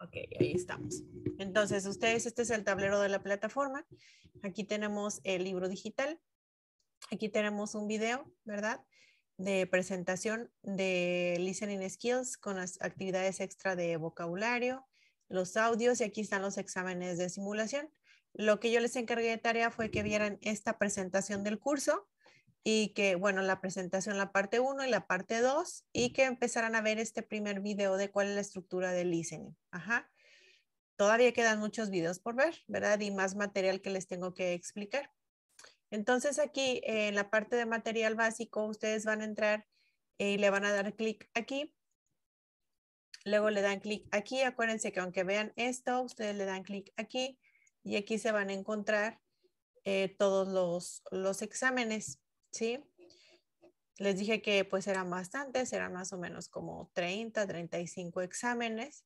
Ok, ahí estamos. Entonces, ustedes, este es el tablero de la plataforma. Aquí tenemos el libro digital. Aquí tenemos un video, ¿verdad? De presentación de listening skills con las actividades extra de vocabulario, los audios y aquí están los exámenes de simulación. Lo que yo les encargué de tarea fue que vieran esta presentación del curso y que, bueno, la presentación, la parte 1 y la parte 2, y que empezaran a ver este primer video de cuál es la estructura del listening. Ajá. Todavía quedan muchos videos por ver, ¿verdad? Y más material que les tengo que explicar. Entonces aquí en la parte de material básico, ustedes van a entrar eh, y le van a dar clic aquí. Luego le dan clic aquí. Acuérdense que aunque vean esto, ustedes le dan clic aquí y aquí se van a encontrar eh, todos los, los exámenes. ¿sí? Les dije que pues eran bastantes, eran más o menos como 30, 35 exámenes.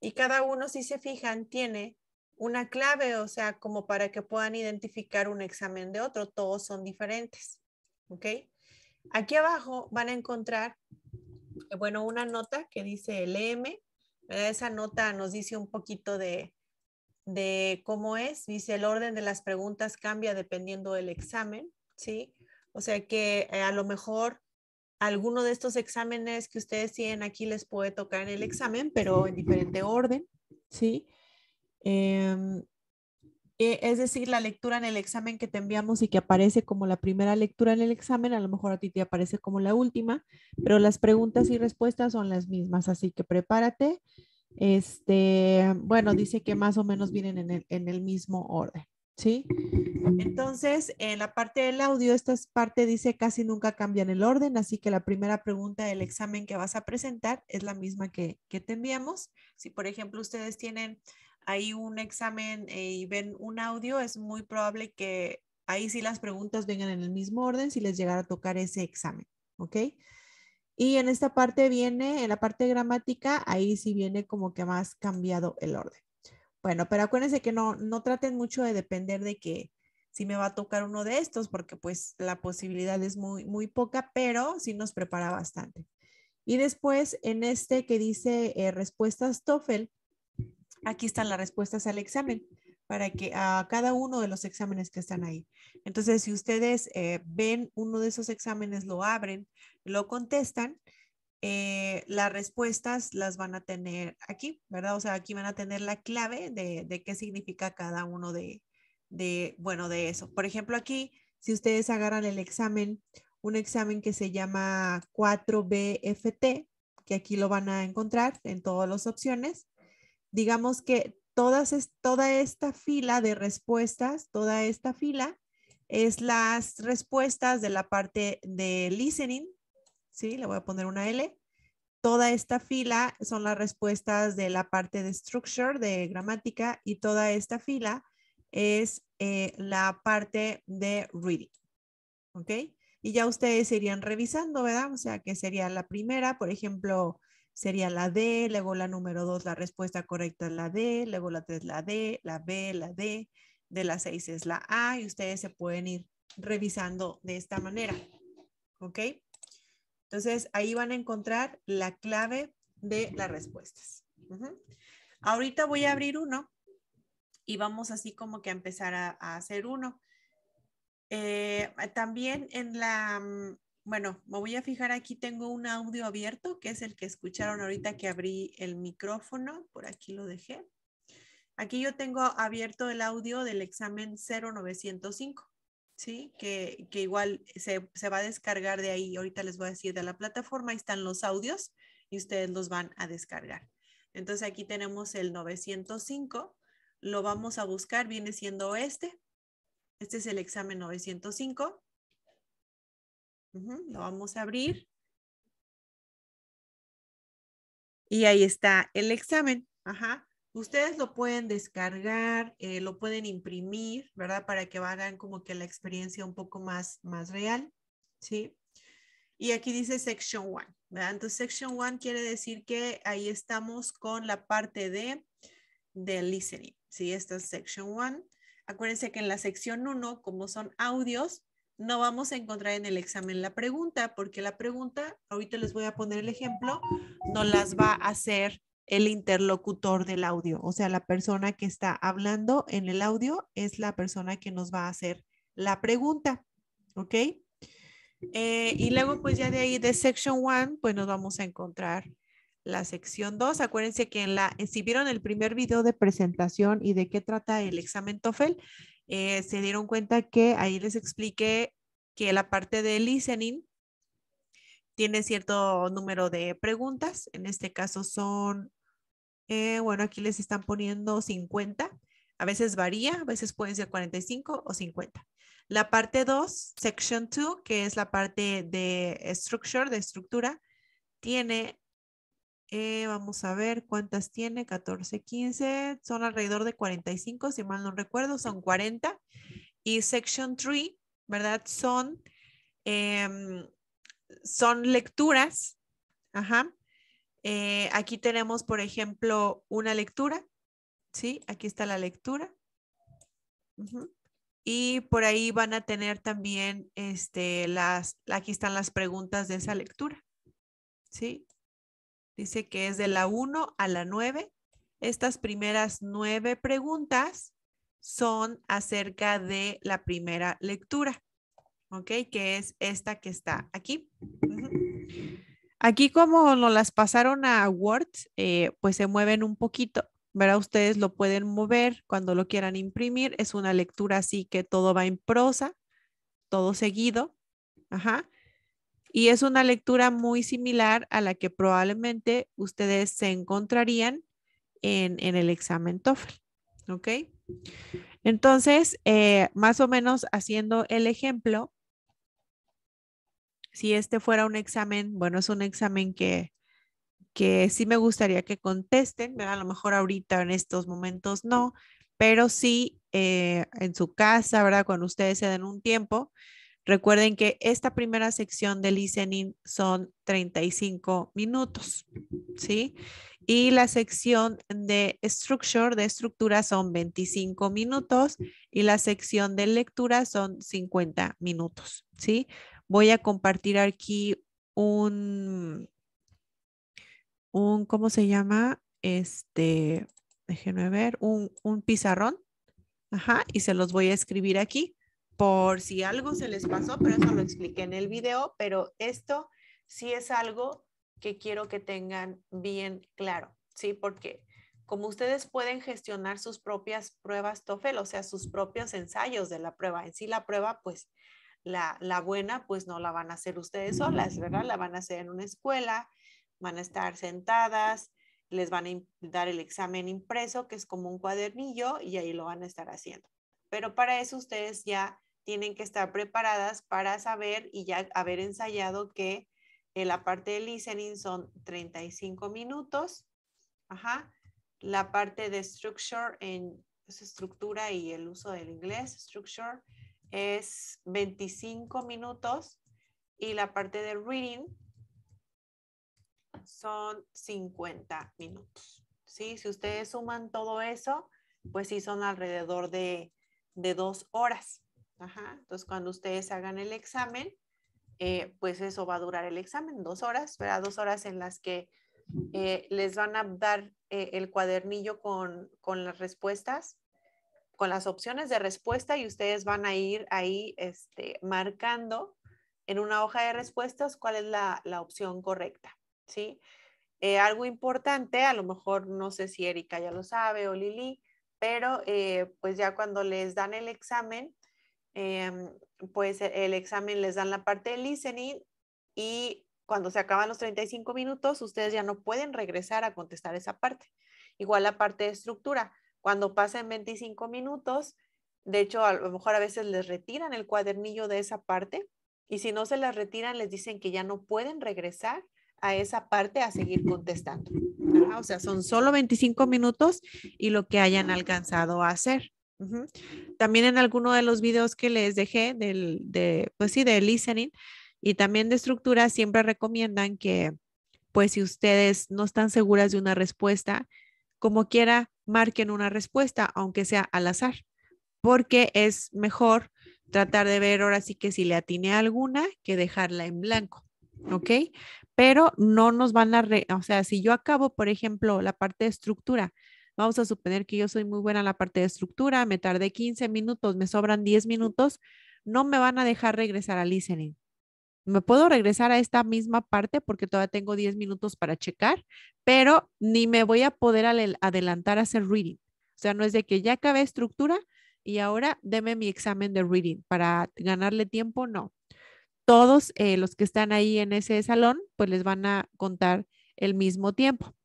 Y cada uno, si se fijan, tiene una clave, o sea, como para que puedan identificar un examen de otro, todos son diferentes, ¿ok? Aquí abajo van a encontrar, bueno, una nota que dice el e M, eh, esa nota nos dice un poquito de, de cómo es, dice el orden de las preguntas cambia dependiendo del examen, ¿sí? O sea que eh, a lo mejor alguno de estos exámenes que ustedes tienen aquí les puede tocar en el examen, pero en diferente orden, ¿sí? Em, eh, es decir, la lectura en el examen que te enviamos y que aparece como la primera lectura en el examen, a lo mejor a ti te aparece como la última, pero las preguntas y respuestas son las mismas, así que prepárate. Este, bueno, dice que más o menos vienen en el mismo orden, ¿sí? Entonces, en la parte del audio, esta parte dice casi nunca cambian el orden, así que la primera pregunta del examen que vas a presentar es la misma que, que te enviamos. Si, por ejemplo, ustedes tienen ahí un examen eh, y ven un audio, es muy probable que ahí sí las preguntas vengan en el mismo orden si les llegara a tocar ese examen, ¿ok? Y en esta parte viene, en la parte gramática, ahí sí viene como que más cambiado el orden. Bueno, pero acuérdense que no, no traten mucho de depender de que si me va a tocar uno de estos, porque pues la posibilidad es muy, muy poca, pero sí nos prepara bastante. Y después, en este que dice eh, respuestas TOEFL, aquí están las respuestas al examen para que a cada uno de los exámenes que están ahí. Entonces, si ustedes eh, ven uno de esos exámenes, lo abren, lo contestan eh, las respuestas las van a tener aquí, ¿verdad? O sea, aquí van a tener la clave de, qué significa cada uno de, de, bueno, de eso. Por ejemplo, aquí, si ustedes agarran el examen, un examen que se llama 4BFT, que aquí lo van a encontrar en todas las opciones, digamos que todas es, toda esta fila de respuestas, toda esta fila es las respuestas de la parte de listening ¿sí? Le voy a poner una L. Toda esta fila son las respuestas de la parte de structure, de gramática, y toda esta fila es eh, la parte de reading, ¿ok? Y ya ustedes irían revisando, ¿verdad? O sea, que sería la primera, por ejemplo, sería la D, luego la número 2, la respuesta correcta es la D, luego la 3 la D, la B, la D, de las 6 es la A y ustedes se pueden ir revisando de esta manera. ¿Ok? Entonces, ahí van a encontrar la clave de las respuestas. Ahorita voy a abrir uno y vamos así como que a empezar a, hacer uno. Eh, también en la, mm, bueno, me voy a fijar aquí, tengo un audio abierto, que es el que escucharon ahorita que abrí el micrófono, por aquí lo dejé. Aquí yo tengo abierto el audio del examen 0905. ¿sí? Que, igual se, va a descargar de ahí. Ahorita les voy a decir de la plataforma, ahí están los audios y ustedes los van a descargar. Entonces aquí tenemos el 905, lo vamos a buscar, viene siendo este. Este es el examen 905. lo vamos a abrir. Y ahí está el examen. Ajá. Ustedes lo pueden descargar, eh, lo pueden imprimir, ¿verdad? Para que hagan como que la experiencia un poco más, más real, ¿sí? Y aquí dice Section 1, ¿verdad? Entonces, Section 1 quiere decir que ahí estamos con la parte de, de listening, ¿sí? Esta es Section 1. Acuérdense que en la sección 1, como son audios, no vamos a encontrar en el examen la pregunta, porque la pregunta, ahorita les voy a poner el ejemplo, no las va a hacer el interlocutor del audio, o sea, la persona que está hablando en el audio es la persona que nos va a hacer la pregunta, ¿ok? Eh, y luego, pues ya de ahí de Section 1, pues nos vamos a encontrar la sección 2. Acuérdense que en la, eh, si vieron el primer video de presentación y de qué trata el examen TOEFL, eh, se dieron cuenta que ahí les expliqué que la parte de listening tiene cierto número de preguntas. En este caso son eh, bueno, aquí les están poniendo 50. A veces varía, a veces pueden ser 45 o 50. La parte 2, section 2, que es la parte de structure, de estructura, tiene, eh, vamos a ver cuántas tiene, 14, 15, son alrededor de 45, si mal no recuerdo, son 40. Y section 3, ¿verdad? Son, em, son lecturas, ajá, eh, aquí tenemos, por ejemplo, una lectura, ¿sí? Aquí está la lectura. Y por ahí van a tener también, este, las, aquí están las preguntas de esa lectura, ¿sí? Dice que es de la 1 a la 9. Estas primeras nueve preguntas son acerca de la primera lectura, ¿ok? Que es esta que está aquí. Aquí como nos las pasaron a Word, eh, pues se mueven un poquito, Verá, Ustedes lo pueden mover cuando lo quieran imprimir. Es una lectura así que todo va en prosa, todo seguido. Ajá. Y es una lectura muy similar a la que probablemente ustedes se encontrarían en, el examen TOEFL. ¿Ok? Entonces, eh, más o menos haciendo el ejemplo, si este fuera un examen, bueno, es un examen que, que sí me gustaría que contesten, a lo mejor ahorita en estos momentos no, pero sí eh, en su casa, ¿verdad? Cuando ustedes se den un tiempo, recuerden que esta primera sección de listening son 35 minutos, ¿sí? Y la sección de structure, de estructura, son 25 minutos y la sección de lectura son 50 minutos, ¿sí? Voy a compartir aquí un, un ¿cómo se llama? Este, déjenme ver, un, un pizarrón. Ajá, y se los voy a escribir aquí por si algo se les pasó, pero eso lo expliqué en el video, pero esto sí es algo que quiero que tengan bien claro, ¿sí? Porque como ustedes pueden gestionar sus propias pruebas TOEFL, o sea, sus propios ensayos de la prueba, en sí la prueba, pues la, buena, pues no la van a hacer ustedes solas, ¿verdad? La van a hacer en una escuela, van a estar sentadas, les van a dar el examen impreso, que es como un cuadernillo, y ahí lo van a estar haciendo. Pero para eso ustedes ya tienen que estar preparadas para saber y ya haber ensayado que eh, la parte de listening son 35 minutos. La parte de structure en estructura y el uso del inglés, structure, es 25 minutos y la parte de reading son 50 minutos. ¿sí? Si ustedes suman todo eso, pues sí son alrededor de, de dos horas. Ajá. Entonces, cuando ustedes hagan el examen, eh, pues eso va a durar el examen, dos horas, ¿verdad? Dos horas en las que eh, les van a dar eh, el cuadernillo con, con las respuestas con las opciones de respuesta y ustedes van a ir ahí este, marcando en una hoja de respuestas cuál es la, la opción correcta, ¿sí? Eh, algo importante, a lo mejor no sé si Erika ya lo sabe o Lili, pero eh, pues ya cuando les dan el examen, em, pues el examen les dan la parte de listening y cuando se acaban los 35 minutos, ustedes ya no pueden regresar a contestar esa parte. Igual la parte de estructura cuando pasen 25 minutos, de hecho, a lo mejor a veces les retiran el cuadernillo de esa parte y si no se las retiran, les dicen que ya no pueden regresar a esa parte a seguir contestando. o sea, son solo 25 minutos y lo que hayan alcanzado a hacer. También en alguno de los videos que les dejé del, de, pues sí, de listening y también de estructura, siempre recomiendan que, pues si ustedes no están seguras de una respuesta, como quiera, marquen una respuesta, aunque sea al azar, porque es mejor tratar de ver ahora sí que si le atiné alguna que dejarla en blanco, ¿ok? Pero no nos van a, o sea, si yo acabo, por ejemplo, la parte de estructura, vamos a suponer que yo soy muy buena en la parte de estructura, me tardé 15 minutos, me sobran 10 minutos, no me van a dejar regresar al listening me puedo regresar a esta misma parte porque todavía tengo 10 minutos para checar, pero ni me voy a poder adelantar a hacer reading. O sea, no es de que ya acabé estructura y ahora deme mi examen de reading para ganarle tiempo, no. Todos eh, los que están ahí en ese salón, pues les van a contar el mismo tiempo.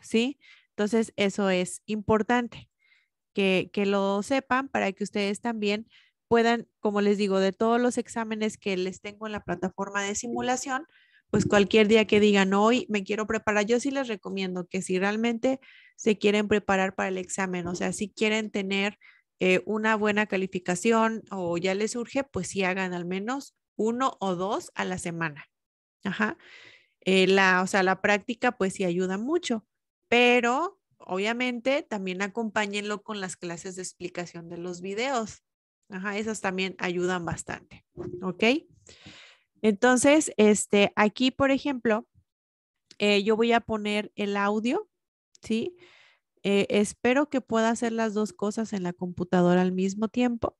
¿Sí? Entonces, eso es importante que, que lo sepan para que ustedes también puedan, como les digo, de todos los exámenes que les tengo en la plataforma de simulación, pues cualquier día que digan hoy me quiero preparar, yo sí les recomiendo que si realmente se quieren preparar para el examen, o sea, si quieren tener eh, una buena calificación o ya les urge, pues sí hagan al menos uno o dos a la semana. Ajá. Eh, la, o sea, la práctica pues sí ayuda mucho, pero obviamente también acompáñenlo con las clases de explicación de los videos. Ajá, esas también ayudan bastante. ¿Ok? Entonces, este, aquí, por ejemplo, eh, yo voy a poner el audio, ¿sí? Eh, espero que pueda hacer las dos cosas en la computadora al mismo tiempo.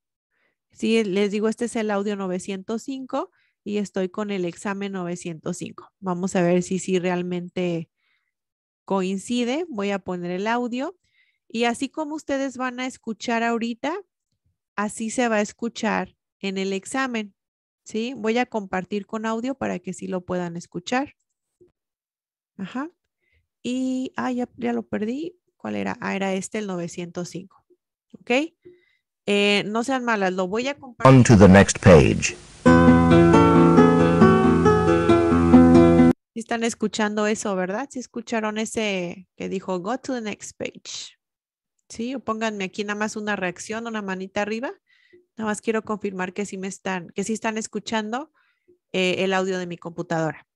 Sí, les digo, este es el audio 905 y estoy con el examen 905. Vamos a ver si, si realmente coincide. Voy a poner el audio. Y así como ustedes van a escuchar ahorita, así se va a escuchar en el examen. ¿Sí? Voy a compartir con audio para que sí lo puedan escuchar. Ajá. Y, ah, ya, lo perdí. ¿Cuál era? Ah, era este, el 905. ¿Ok? Eh, no sean malas, lo voy a compartir. On to the next page. Están escuchando eso, ¿verdad? Si escucharon ese que dijo, go to the next page. Sí, o pónganme aquí nada más una reacción, una manita arriba. Nada más quiero confirmar que sí me están, que sí están escuchando eh, el audio de mi computadora.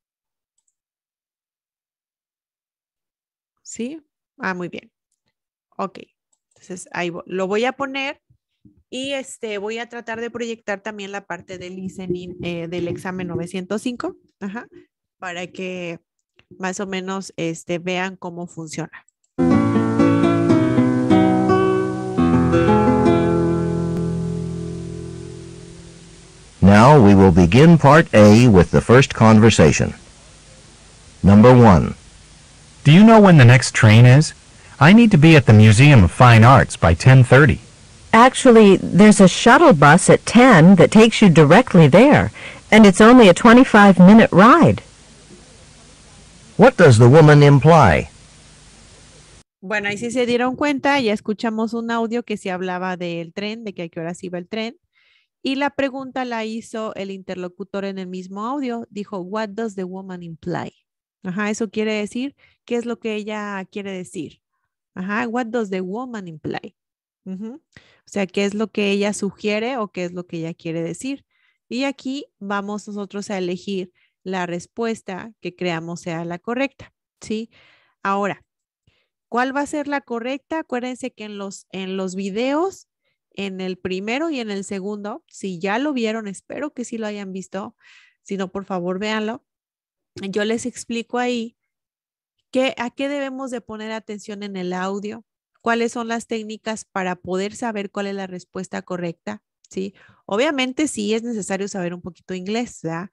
¿Sí? Ah, muy bien. Ok. Entonces ahí lo voy a poner y este, voy a tratar de proyectar también la parte del listening eh, del examen 905 ajá, para que más o menos este, vean cómo funciona. Now we will begin Part A with the first conversation. Number 1. Do you know when the next train is? I need to be at the Museum of Fine Arts by 10.30. Actually, there's a shuttle bus at 10 that takes you directly there, and it's only a 25-minute ride. What does the woman imply? Bueno, ahí sí se dieron cuenta, ya escuchamos un audio que se hablaba del tren, de que a qué horas iba el tren. Y la pregunta la hizo el interlocutor en el mismo audio. Dijo, What does the woman imply? Ajá, eso quiere decir, ¿qué es lo que ella quiere decir? Ajá, what does the woman imply? O sea, ¿qué es lo que ella sugiere o qué es lo que ella quiere decir? Y aquí vamos nosotros a elegir la respuesta que creamos sea la correcta, ¿sí? Ahora, ¿cuál va a ser la correcta? Acuérdense que en los, en los videos en el primero y en el segundo. Si ya lo vieron, espero que sí lo hayan visto. Si no, por favor, véanlo. Yo les explico ahí que, a qué debemos de poner atención en el audio, cuáles son las técnicas para poder saber cuál es la respuesta correcta, ¿sí? Obviamente sí es necesario saber un poquito inglés, ¿verdad?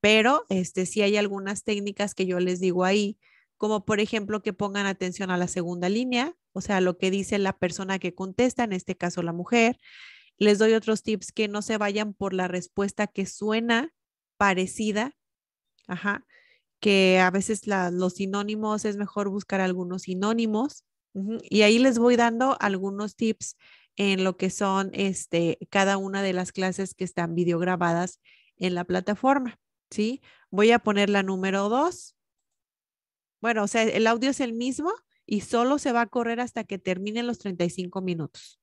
Pero este, sí hay algunas técnicas que yo les digo ahí, como por ejemplo que pongan atención a la segunda línea, o sea, lo que dice la persona que contesta, en este caso la mujer. Les doy otros tips que no se vayan por la respuesta que suena parecida, ajá, que a veces los sinónimos es mejor buscar algunos sinónimos. Y ahí les voy dando algunos tips en lo que son este, cada una de las clases que están videograbadas en la plataforma, ¿sí? Voy a poner la número dos. Bueno, o sea, el audio es el mismo, y solo se va a correr hasta que terminen los 35 minutos.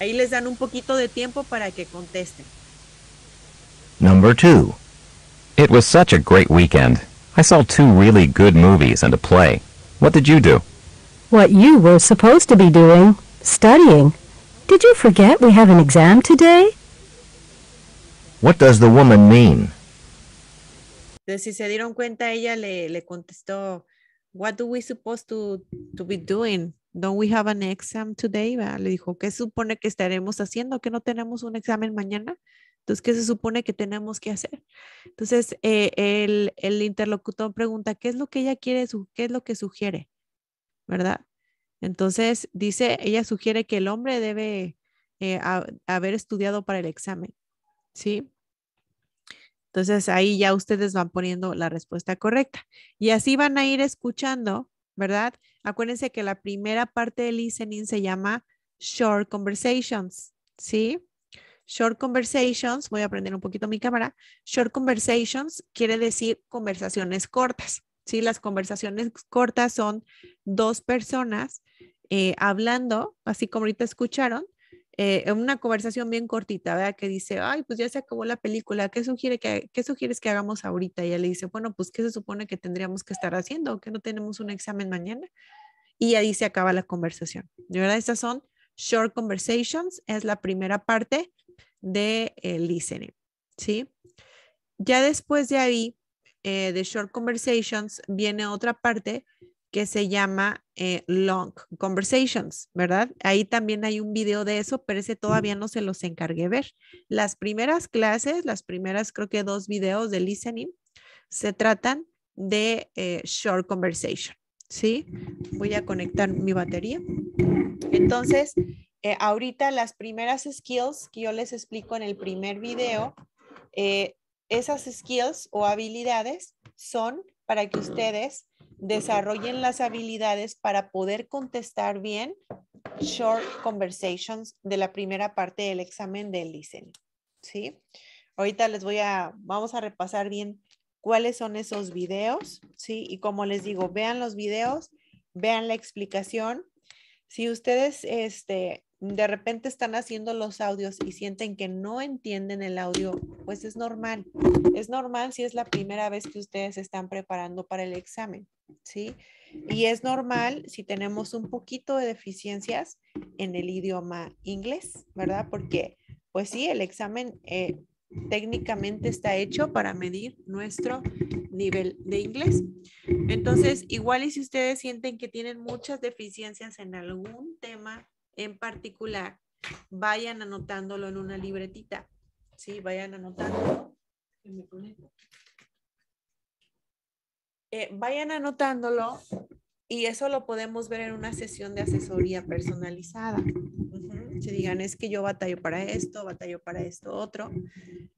Ahí les dan un poquito de tiempo para que contesten. Number two. It was such a great weekend. I saw two really good movies and a play. What did you do? What you were supposed to be doing. Studying. Did you forget we have an exam today? What does the woman mean? si se dieron cuenta, ella le, le contestó, What do we supposed to, to be doing? Don't we have an exam today? Le dijo, ¿qué supone que estaremos haciendo? ¿Que no tenemos un examen mañana? Entonces, ¿qué se supone que tenemos que hacer? Entonces, eh, el, el, interlocutor pregunta, ¿qué es lo que ella quiere, qué es lo que sugiere? ¿Verdad? Entonces, dice, ella sugiere que el hombre debe eh, haber estudiado para el examen. ¿sí? Entonces ahí ya ustedes van poniendo la respuesta correcta. Y así van a ir escuchando, ¿verdad? Acuérdense que la primera parte del listening se llama short conversations, ¿sí? Short conversations, voy a aprender un poquito mi cámara. Short conversations quiere decir conversaciones cortas, ¿sí? Las conversaciones cortas son dos personas eh, hablando, así como ahorita escucharon, eh, una conversación bien cortita, ¿verdad? Que dice, ay, pues ya se acabó la película, ¿qué, sugiere que, qué sugieres que hagamos ahorita? Y ella le dice, bueno, pues ¿qué se supone que tendríamos que estar haciendo? ¿O ¿Que no tenemos un examen mañana? Y ahí se acaba la conversación. De verdad, estas son short conversations, es la primera parte de listening, ¿sí? Ya después de ahí, eh, de short conversations, viene otra parte que se llama eh, Long Conversations, ¿verdad? Ahí también hay un video de eso, pero ese todavía mm. no se los encargué ver. Las primeras clases, las primeras creo que dos videos de listening, se tratan de eh, short conversation, ¿sí? Voy a conectar mi batería. Entonces, eh, ahorita las primeras skills que yo les explico en el primer video, esas skills o habilidades son para que ustedes desarrollen las habilidades para poder contestar bien short conversations de la primera parte del examen del listening. ¿Sí? Ahorita les voy a, vamos a repasar bien cuáles son esos videos, ¿sí? Y como les digo, vean los videos, vean la explicación. Si ustedes, este, de repente están haciendo los audios y sienten que no entienden el audio, pues es normal. Es normal si es la primera vez que ustedes están preparando para el examen. ¿sí? Y es normal si tenemos un poquito de deficiencias en el idioma inglés, ¿verdad? Porque, pues sí, el examen eh, técnicamente está hecho para medir nuestro nivel de inglés. Entonces, igual y si ustedes sienten que tienen muchas deficiencias en algún tema en particular, vayan anotándolo en una libretita, ¿sí? Vayan anotándolo. Eh, vayan anotándolo y eso lo podemos ver en una sesión de asesoría personalizada. se digan, es que yo batallo para esto, batallo para esto, otro.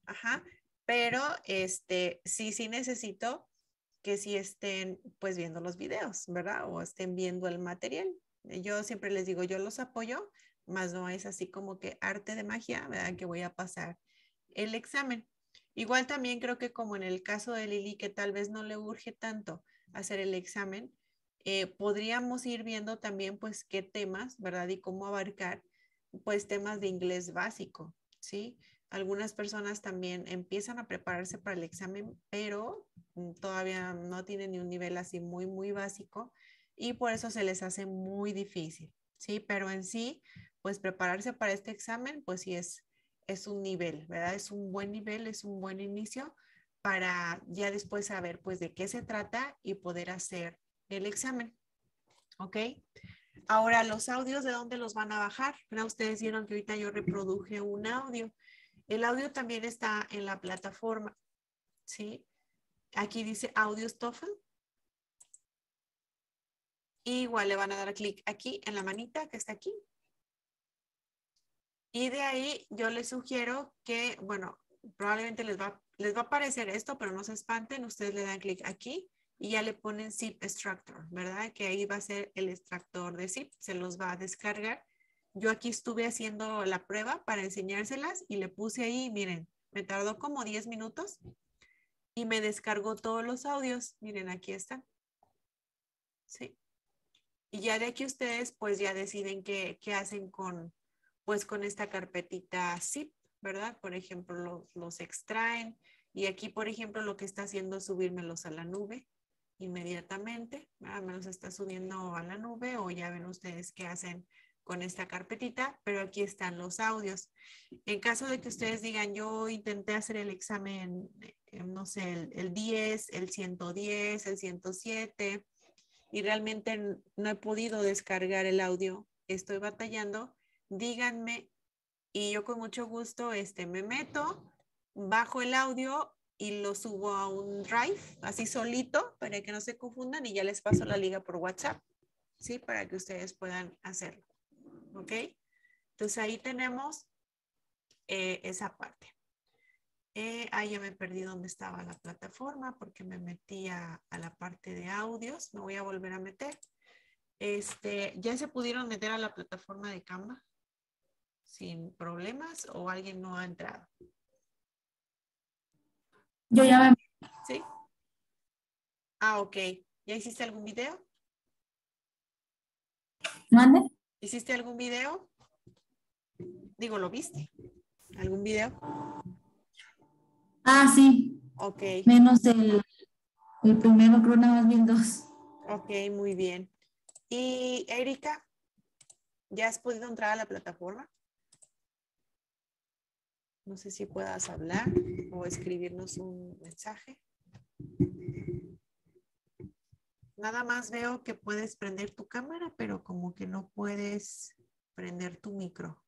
Ajá. Pero este, sí, sí necesito que si estén pues viendo los videos, ¿verdad? O estén viendo el material. Yo siempre les digo, yo los apoyo, más no es así como que arte de magia, ¿verdad? Que voy a pasar el examen. Igual también creo que como en el caso de Lili, que tal vez no le urge tanto hacer el examen, eh, podríamos ir viendo también pues qué temas, ¿verdad? Y cómo abarcar pues temas de inglés básico, ¿sí? Algunas personas también empiezan a prepararse para el examen, pero todavía no tienen ni un nivel así muy, muy básico y por eso se les hace muy difícil, ¿sí? Pero en sí, pues prepararse para este examen, pues sí es es un nivel, ¿verdad? Es un buen nivel, es un buen inicio para ya después saber pues de qué se trata y poder hacer el examen. ¿Ok? Ahora, los audios, ¿de dónde los van a bajar? ustedes vieron que ahorita yo reproduje un audio. El audio también está en la plataforma, ¿sí? Aquí dice audio TOEFL. Igual le van a dar clic aquí en la manita que está aquí y de ahí yo les sugiero que, bueno, probablemente les va, les va a aparecer esto, pero no se espanten, ustedes le dan clic aquí y ya le ponen zip extractor, ¿verdad? Que ahí va a ser el extractor de zip, se los va a descargar. Yo aquí estuve haciendo la prueba para enseñárselas y le puse ahí, miren, me tardó como 10 minutos y me descargó todos los audios. Miren, aquí están. Sí. Y ya de aquí ustedes pues ya deciden qué, qué hacen con, pues con esta carpetita zip, ¿verdad? Por ejemplo, los, extraen y aquí, por ejemplo, lo que está haciendo es subírmelos a la nube inmediatamente, ¿verdad? me los está subiendo a la nube o ya ven ustedes qué hacen con esta carpetita, pero aquí están los audios. En caso de que ustedes digan, yo intenté hacer el examen, eh, no sé, el 10, el 110, el 107, y realmente no he podido descargar el audio, estoy batallando, díganme y yo con mucho gusto este, me meto, bajo el audio y lo subo a un drive, así solito, para que no se confundan y ya les paso la liga por WhatsApp, ¿sí? Para que ustedes puedan hacerlo, ¿ok? Entonces ahí tenemos eh, esa parte. Eh, ahí ya me perdí donde estaba la plataforma porque me metí a, la parte de audios. Me voy a volver a meter. Este, ¿Ya se pudieron meter a la plataforma de Canva? sin problemas o alguien no ha entrado? Yo ya me... ¿Sí? Ah, ok. ¿Ya hiciste algún video? ¿Mande? ¿Hiciste algún video? Digo, ¿lo viste? ¿Algún video? Ah, sí. Ok. Menos el, primero, creo nada más bien Ok, muy bien. ¿Y Erika? ¿Ya has podido entrar a la plataforma? No sé si puedas hablar o escribirnos un mensaje. Nada más veo que puedes prender tu cámara, pero como que no puedes prender tu micro.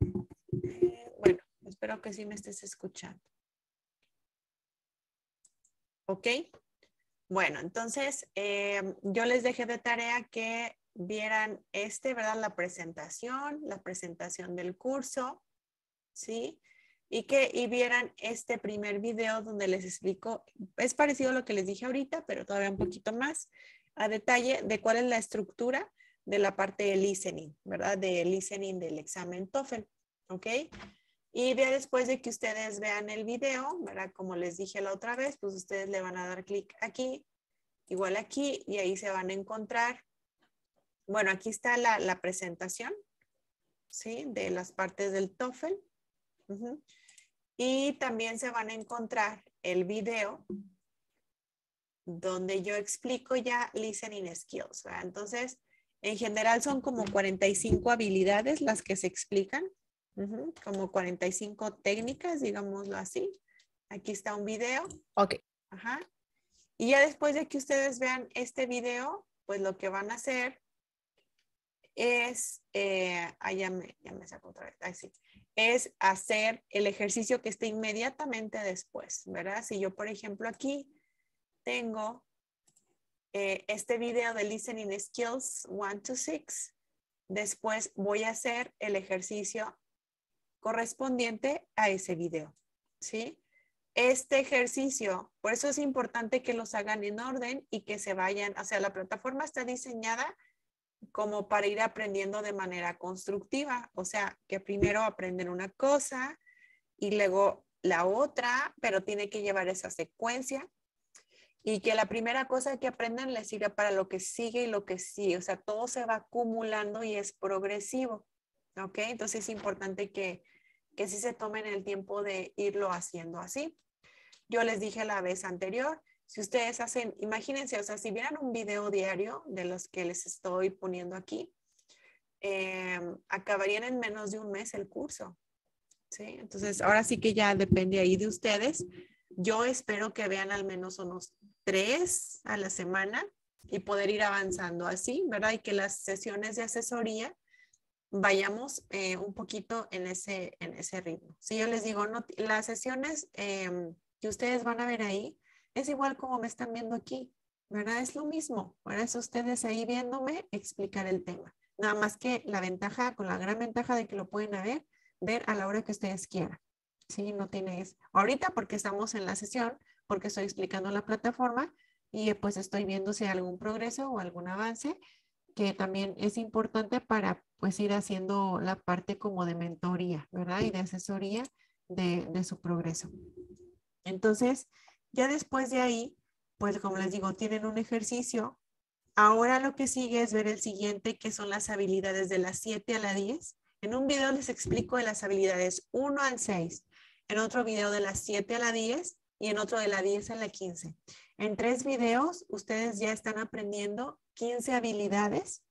Eh, bueno, espero que sí me estés escuchando. ¿Ok? Bueno, entonces eh, yo les dejé de tarea que vieran este, ¿verdad? La presentación, la presentación del curso, ¿sí? Y que y vieran este primer video donde les explico, es parecido a lo que les dije ahorita, pero todavía un poquito más a detalle de cuál es la estructura de la parte de listening, ¿verdad? De listening del examen TOEFL, ¿ok? Y ya después de que ustedes vean el video, ¿verdad? Como les dije la otra vez, pues ustedes le van a dar clic aquí, igual aquí, y ahí se van a encontrar bueno, aquí está la, presentación, ¿sí? De las partes del TOEFL. Y también se van a encontrar el video donde yo explico ya listening skills. Entonces, en general son como 45 habilidades las que se explican, como 45 técnicas, digámoslo así. Aquí está un video. Ok. Ajá. Y ya después de que ustedes vean este video, pues lo que van a hacer es, es hacer el ejercicio que esté inmediatamente después, ¿verdad? Si yo, por ejemplo, aquí tengo eh, este video de Listening Skills 1 to 6, después voy a hacer el ejercicio correspondiente a ese video, ¿sí? Este ejercicio, por eso es importante que los hagan en orden y que se vayan, o sea, la plataforma está diseñada como para ir aprendiendo de manera constructiva, o sea, que primero aprenden una cosa y luego la otra, pero tiene que llevar esa secuencia y que la primera cosa que aprendan les sirva para lo que sigue y lo que sigue, o sea, todo se va acumulando y es progresivo, ¿ok? Entonces es importante que, que sí se tomen el tiempo de irlo haciendo así. Yo les dije la vez anterior, si ustedes hacen, imagínense, o sea, si vieran un video diario de los que les estoy poniendo aquí, em, acabarían en menos de un mes el curso. ¿sí? Entonces, ahora sí que ya depende ahí de ustedes. Yo espero que vean al menos unos tres a la semana y poder ir avanzando así, ¿verdad? Y que las sesiones de asesoría vayamos eh, un poquito en ese, en ese ritmo. Si yo les digo, no, las sesiones em, que ustedes van a ver ahí es igual como me están viendo aquí, ¿verdad? Es lo mismo. Ahora es ustedes ahí viéndome explicar el tema. Nada más que la ventaja, con la gran ventaja de que lo pueden ver, ver a la hora que ustedes quieran. Sí, no tiene tienes. Ahorita porque estamos en la sesión, porque estoy explicando la plataforma y pues estoy viendo si algún progreso o algún avance que también es importante para pues ir haciendo la parte como de mentoría, ¿verdad? Y de asesoría de su progreso. Entonces, ya después de ahí, pues como les digo, tienen un ejercicio. Ahora lo que sigue es ver el siguiente, que son las habilidades de las 7 a la 10. En un video les explico de las habilidades 1 al 6, en otro video de las 7 a la 10 y en otro de la 10 a la 15. En tres videos ustedes ya están aprendiendo 15 habilidades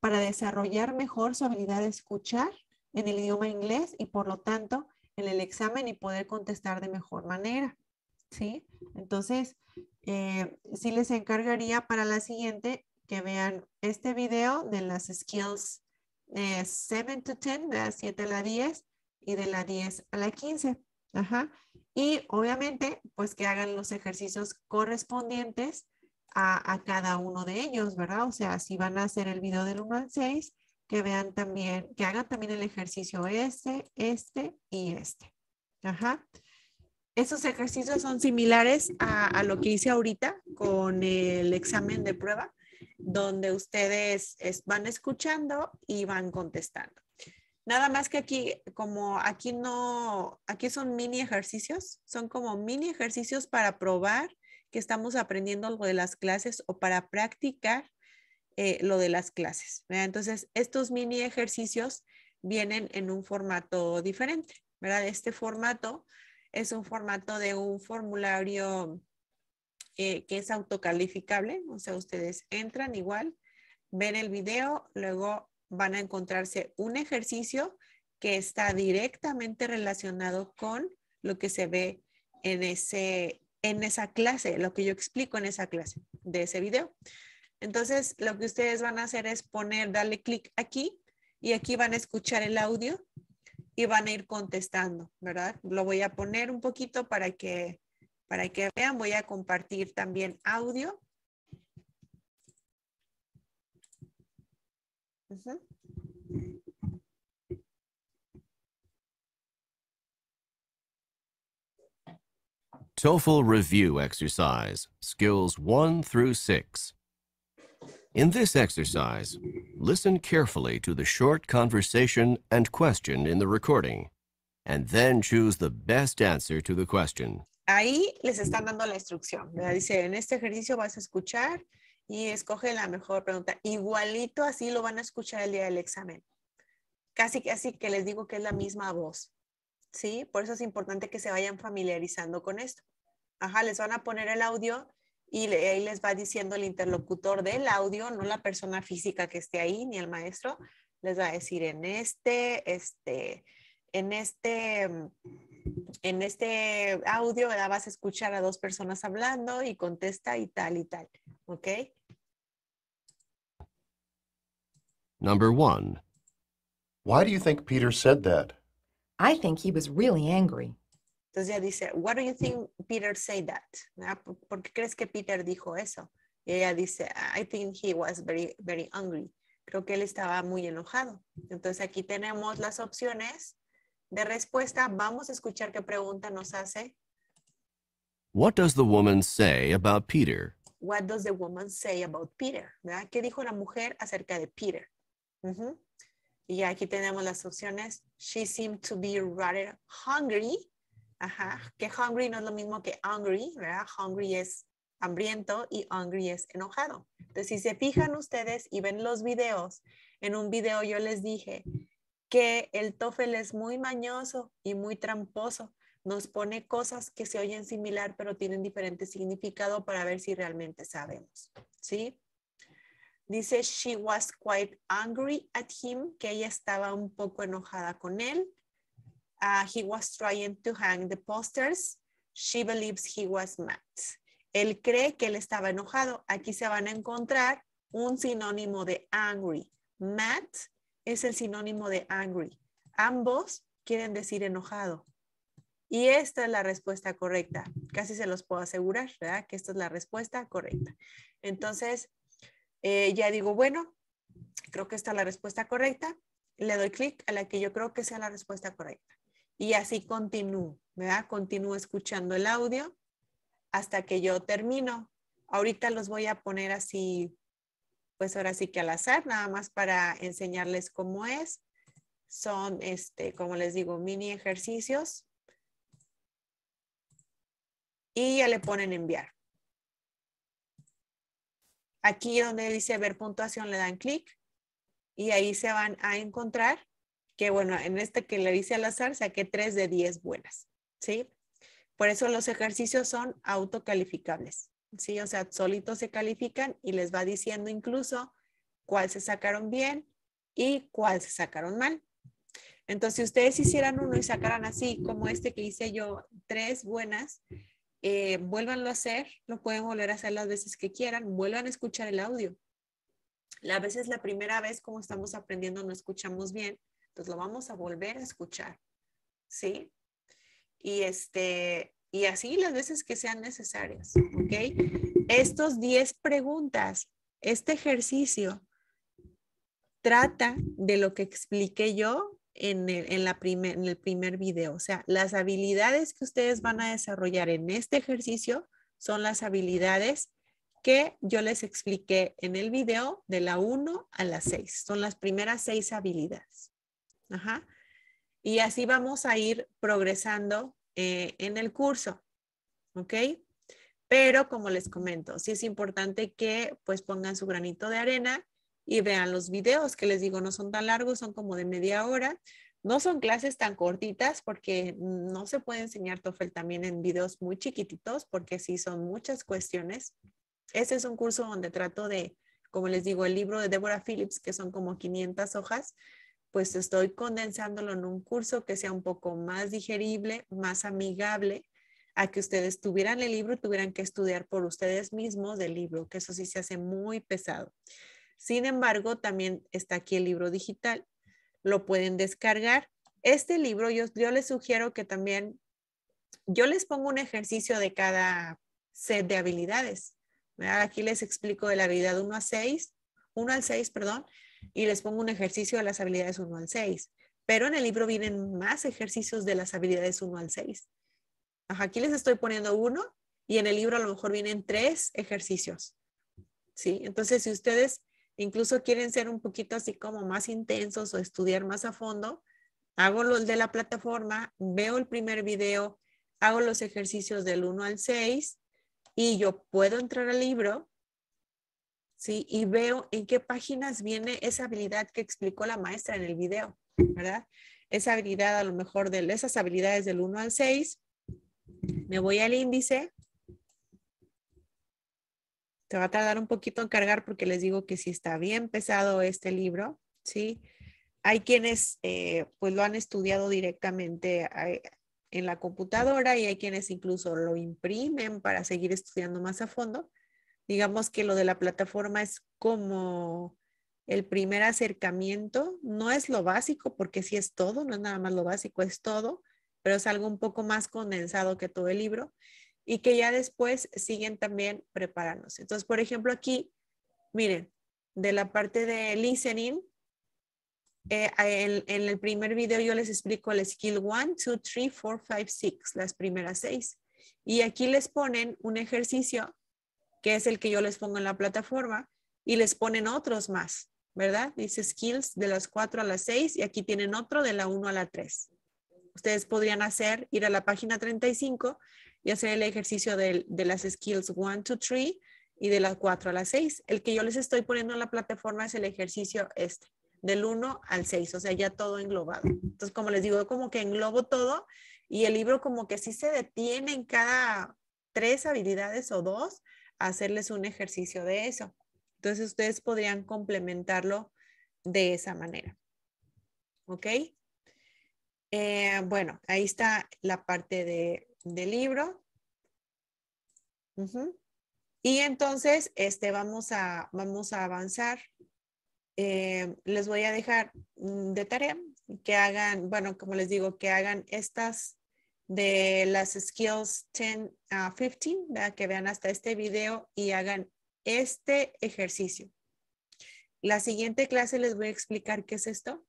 para desarrollar mejor su habilidad de escuchar en el idioma inglés y por lo tanto en el examen y poder contestar de mejor manera. ¿sí? Entonces, eh, sí les encargaría para la siguiente que vean este video de las skills 7 eh, to 10, de la 7 a la 10 y de la 10 a la 15. Ajá. Y obviamente, pues que hagan los ejercicios correspondientes a, a, cada uno de ellos, ¿verdad? O sea, si van a hacer el video del 1 al 6, que vean también, que hagan también el ejercicio este, este y este. Ajá. Esos ejercicios son similares a, lo que hice ahorita con el examen de prueba, donde ustedes van escuchando y van contestando. Nada más que aquí, como aquí no, aquí son mini ejercicios, son como mini ejercicios para probar que estamos aprendiendo algo de las clases o para practicar eh, lo de las clases. Entonces, estos mini ejercicios vienen en un formato diferente, ¿verdad? Este formato es un formato de un formulario eh, que es autocalificable, o sea, ustedes entran igual, ven el video, luego van a encontrarse un ejercicio que está directamente relacionado con lo que se ve en, ese, en esa clase, lo que yo explico en esa clase de ese video. Entonces, lo que ustedes van a hacer es poner, darle clic aquí y aquí van a escuchar el audio y van a ir contestando, ¿verdad? Lo voy a poner un poquito para que, para que vean. Voy a compartir también audio. TOEFL Review Exercise, Skills 1 through 6. In this exercise, listen carefully to the short conversation and question in the recording, and then choose the best answer to the question. Ahí les están dando la instrucción. ¿verdad? Dice, en este ejercicio vas a escuchar y escoge la mejor pregunta. Igualito así lo van a escuchar el día del examen. Casi, casi que les digo que es la misma voz. ¿Sí? Por eso es importante que se vayan familiarizando con esto. Ajá, les van a poner el audio y ahí les va diciendo el interlocutor del audio, no la persona física que esté ahí, ni el maestro, les va a decir en este, este, en este, mm, en este audio, Vas a escuchar a dos personas hablando y contesta y tal y tal, ¿ok? Number one. Why do you think Peter said that? I think he was really angry. Entonces ella dice, what do you think Peter said that? ¿Por, qué crees que Peter dijo eso? Y ella dice, I think he was very, very angry. Creo que él estaba muy enojado. Entonces aquí tenemos las opciones de respuesta. Vamos a escuchar qué pregunta nos hace. What does the woman say about Peter? does the woman say about Peter? ¿Qué dijo la mujer acerca de Peter? Y aquí tenemos las opciones. She seemed to be rather hungry que hungry no es lo mismo que hungry ¿verdad? Hungry es hambriento y hungry es enojado. Entonces, si se fijan ustedes y ven los videos, en un video yo les dije que el TOEFL es muy mañoso y muy tramposo. Nos pone cosas que se oyen similar pero tienen diferente significado para ver si realmente sabemos, ¿sí? Dice, she was quite angry at him, que ella estaba un poco enojada con él. Uh, he was trying to hang the posters. She believes he was mad. Él cree que él estaba enojado. Aquí se van a encontrar un sinónimo de angry. Mad es el sinónimo de angry. Ambos quieren decir enojado. Y esta es la respuesta correcta. Casi se los puedo asegurar, ¿verdad? Que esta es la respuesta correcta. Entonces, eh, ya digo, bueno, creo que esta es la respuesta correcta. Le doy clic a la que yo creo que sea la respuesta correcta. Y así continúo, ¿verdad? Continúo escuchando el audio hasta que yo termino. Ahorita los voy a poner así, pues ahora sí que al azar, nada más para enseñarles cómo es. Son, este, como les digo, mini ejercicios. Y ya le ponen enviar. Aquí donde dice ver puntuación le dan clic y ahí se van a encontrar que bueno, en este que le hice al azar saqué 3 de 10 buenas, ¿sí? Por eso los ejercicios son autocalificables, ¿sí? O sea, solitos se califican y les va diciendo incluso cuál se sacaron bien y cuál se sacaron mal. Entonces, si ustedes hicieran uno y sacaran así, como este que hice yo, tres buenas, eh, vuélvanlo a hacer, lo pueden volver a hacer las veces que quieran, vuelvan a escuchar el audio. A veces la primera vez, como estamos aprendiendo, no escuchamos bien, entonces pues, lo vamos a volver a escuchar, ¿sí? Y este, y así las veces que sean necesarias, ¿ok? Estos 10 preguntas, este ejercicio trata de lo que expliqué yo en el, primer, en el primer video. O sea, las habilidades que ustedes van a desarrollar en este ejercicio son las habilidades que yo les expliqué en el video de la 1 a la 6. Son las primeras 6 habilidades. Y así vamos a ir progresando eh, en el curso. ¿Ok? Pero como les comento, sí es importante que pues pongan su granito de arena y vean los videos que les digo, no son tan largos, son como de media hora. No son clases tan cortitas porque no se puede enseñar TOEFL también en videos muy chiquititos porque sí son muchas cuestiones. Este es un curso donde trato de, como les digo, el libro de Deborah Phillips, que son como 500 hojas, pues estoy condensándolo en un curso que sea un poco más digerible, más amigable, a que ustedes tuvieran el libro y tuvieran que estudiar por ustedes mismos del libro, que eso sí se hace muy pesado. Sin embargo, también está aquí el libro digital, lo pueden descargar. Este libro yo, yo les sugiero que también, yo les pongo un ejercicio de cada set de habilidades. Aquí les explico de la habilidad 1 a 6, 1 al 6, perdón, y les pongo un ejercicio de las habilidades 1 al 6. Pero en el libro vienen más ejercicios de las habilidades 1 al 6. aquí les estoy poniendo uno y en el libro a lo mejor vienen tres ejercicios. ¿Sí? Entonces, si ustedes incluso quieren ser un poquito así como más intensos o estudiar más a fondo, hago los de la plataforma, veo el primer video, hago los ejercicios del 1 al 6 y yo puedo entrar al libro ¿sí? Y veo en qué páginas viene esa habilidad que explicó la maestra en el video, ¿verdad? Esa habilidad, a lo mejor de esas habilidades del 1 al 6, me voy al índice. Te va a tardar un poquito en cargar porque les digo que sí está bien pesado este libro, ¿sí? Hay quienes eh, pues lo han estudiado directamente eh, en la computadora y hay quienes incluso lo imprimen para seguir estudiando más a fondo digamos que lo de la plataforma es como el primer acercamiento, no es lo básico, porque sí es todo, no es nada más lo básico, es todo, pero es algo un poco más condensado que todo el libro y que ya después siguen también preparándose. Entonces, por ejemplo, aquí, miren, de la parte de listening, eh, en, el primer video yo les explico el skill 1, 2, 3, 4, 5, 6, las primeras seis. Y aquí les ponen un ejercicio que es el que yo les pongo en la plataforma, y les ponen otros más, ¿verdad? Dice skills de las 4 a las 6 y aquí tienen otro de la 1 a la 3. Ustedes podrían hacer, ir a la página 35 y hacer el ejercicio de, las skills 1 to 3 y de las 4 a las 6. El que yo les estoy poniendo en la plataforma es el ejercicio este, del 1 al 6, o sea, ya todo englobado. Entonces, como les digo, como que englobo todo y el libro como que sí se detiene en cada tres habilidades o dos hacerles un ejercicio de eso. Entonces ustedes podrían complementarlo de esa manera. ¿Ok? Eh, bueno, ahí está la parte de, libro. Y entonces, este, vamos, a, vamos a avanzar. Eh, les voy a dejar mm, de tarea que hagan, bueno, como les digo, que hagan estas de las skills 10 a 15, que vean hasta este video y hagan este ejercicio. La siguiente clase les voy a explicar qué es esto.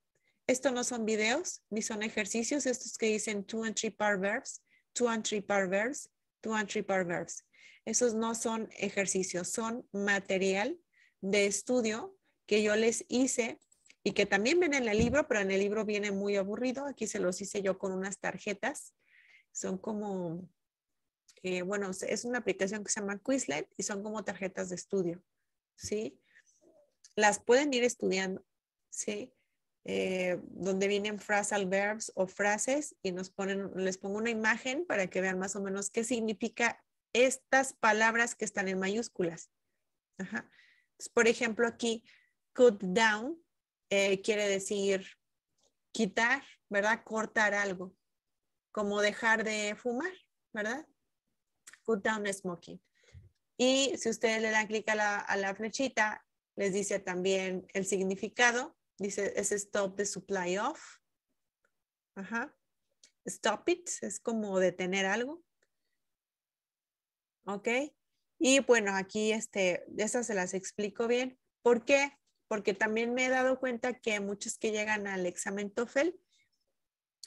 Esto no son videos ni son ejercicios, estos que dicen two and three part verbs, two and three part verbs, two and three part verbs. Esos no son ejercicios, son material de estudio que yo les hice y que también ven en el libro, pero en el libro viene muy aburrido. Aquí se los hice yo con unas tarjetas son como, eh, bueno, es una aplicación que se llama Quizlet y son como tarjetas de estudio, ¿sí? Las pueden ir estudiando, ¿sí? Eh, donde vienen phrasal verbs o frases y nos ponen, les pongo una imagen para que vean más o menos qué significa estas palabras que están en mayúsculas. por ejemplo, aquí, cut down eh, quiere decir quitar, ¿verdad? Cortar algo como dejar de fumar, ¿verdad? Put down smoking. Y si ustedes le dan clic a la, flechita, les dice también el significado. Dice, es stop the supply of. Ajá. Stop it, es como detener algo. ¿Ok? Y bueno, aquí este, esas se las explico bien. ¿Por qué? Porque también me he dado cuenta que muchos que llegan al examen TOEFL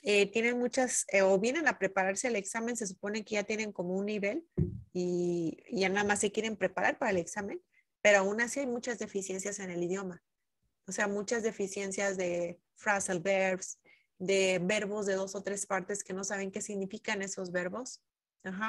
eh, tienen muchas, eh, o vienen a prepararse al examen, se supone que ya tienen como un nivel y, ya nada más se quieren preparar para el examen, pero aún así hay muchas deficiencias en el idioma. O sea, muchas deficiencias de phrasal verbs, de verbos de dos o tres partes que no saben qué significan esos verbos. Ajá.